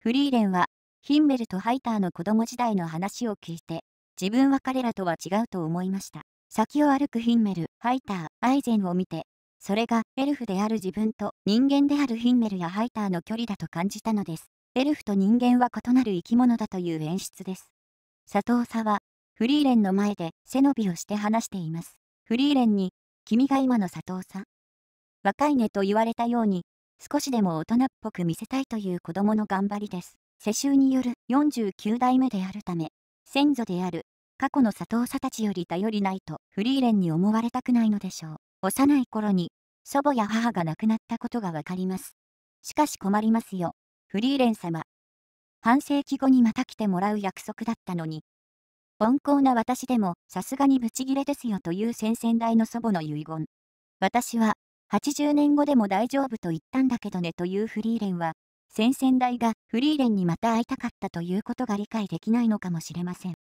フリーレンは、ヒンメルとハイターの子供時代の話を聞いて、自分は彼らとは違うと思いました。先を歩くヒンメル、ハイター、アイゼンを見て、それがエルフである自分と人間であるヒンメルやハイターの距離だと感じたのです。エルフと人間は異なる生き物だという演出です。佐藤さは、フリーレンの前で背伸びをして話しています。フリーレンに、君が今の佐藤さん。若いねと言われたように、少しでも大人っぽく見せたいという子供の頑張りです。世襲による49代目であるため、先祖である過去の佐藤佐たちより頼りないとフリーレンに思われたくないのでしょう。幼い頃に祖母や母が亡くなったことがわかります。しかし困りますよ、フリーレン様。半世紀後にまた来てもらう約束だったのに。温厚な私でもさすがにブチギレですよという先々代の祖母の遺言。私は80年後でも大丈夫と言ったんだけどねというフリーレンは、先々代がフリーレンにまた会いたかったということが理解できないのかもしれません。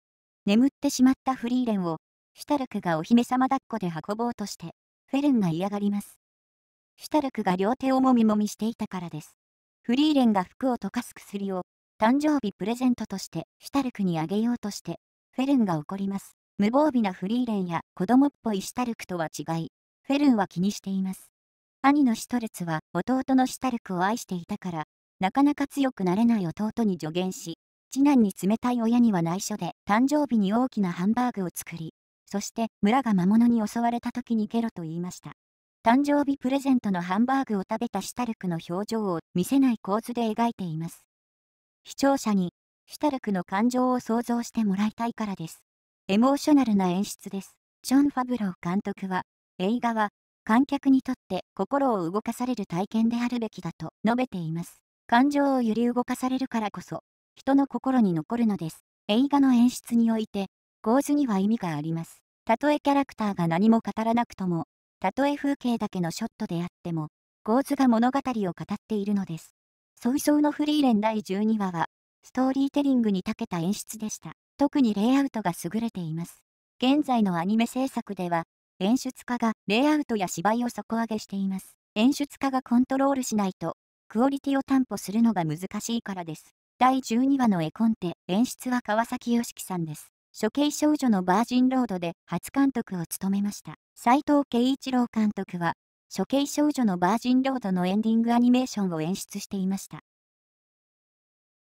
眠ってしまったフリーレンを、シュタルクがお姫様抱っこで運ぼうとして、フェルンが嫌がります。シュタルクが両手をもみもみしていたからです。フリーレンが服を溶かす薬を、誕生日プレゼントとしてシュタルクにあげようとして、フェルンが怒ります。無防備なフリーレンや子供っぽいシュタルクとは違い、フェルンは気にしています。兄のシュトルツは弟のシュタルクを愛していたから、なかなか強くなれない弟に助言し、次男に冷たい親には内緒で誕生日に大きなハンバーグを作り、そして村が魔物に襲われた時にゲロと言いました。誕生日プレゼントのハンバーグを食べたシュタルクの表情を見せない構図で描いています。視聴者に、シュタルクの感情を想像してもらいたいからです。エモーショナルな演出です。ジョン・ファブロー監督は、映画は観客にとって心を動かされる体験であるべきだと述べています。感情を揺り動かされるからこそ、人の心に残るのです。映画の演出において、構図には意味があります。たとえキャラクターが何も語らなくとも、たとえ風景だけのショットであっても、構図が物語を語っているのです。ソイソウのフリーレン第12話は、ストーリーテリングに長けた演出でした。特にレイアウトが優れています。現在のアニメ制作では、演出家がレイアウトや芝居を底上げしています。演出家がコントロールしないと、クオリティを担保するのが難しいからです。第12話の絵コンテ、演出は川崎良樹さんです。処刑少女のバージンロードで初監督を務めました。斎藤圭一郎監督は、処刑少女のバージンロードのエンディングアニメーションを演出していました。